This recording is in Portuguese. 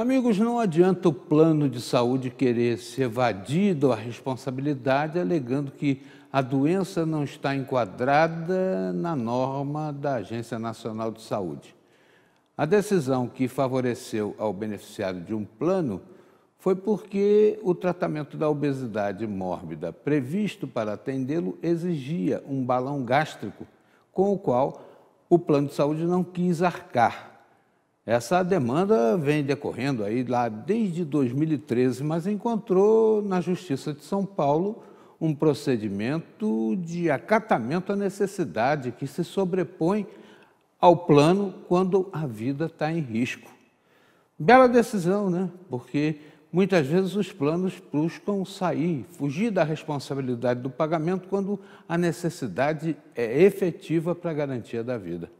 Amigos, não adianta o plano de saúde querer se evadir da responsabilidade alegando que a doença não está enquadrada na norma da Agência Nacional de Saúde. A decisão que favoreceu ao beneficiário de um plano foi porque o tratamento da obesidade mórbida previsto para atendê-lo exigia um balão gástrico, com o qual o plano de saúde não quis arcar. Essa demanda vem decorrendo aí lá desde 2013, mas encontrou na Justiça de São Paulo um procedimento de acatamento à necessidade que se sobrepõe ao plano quando a vida está em risco. Bela decisão, né? Porque muitas vezes os planos buscam sair, fugir da responsabilidade do pagamento quando a necessidade é efetiva para a garantia da vida.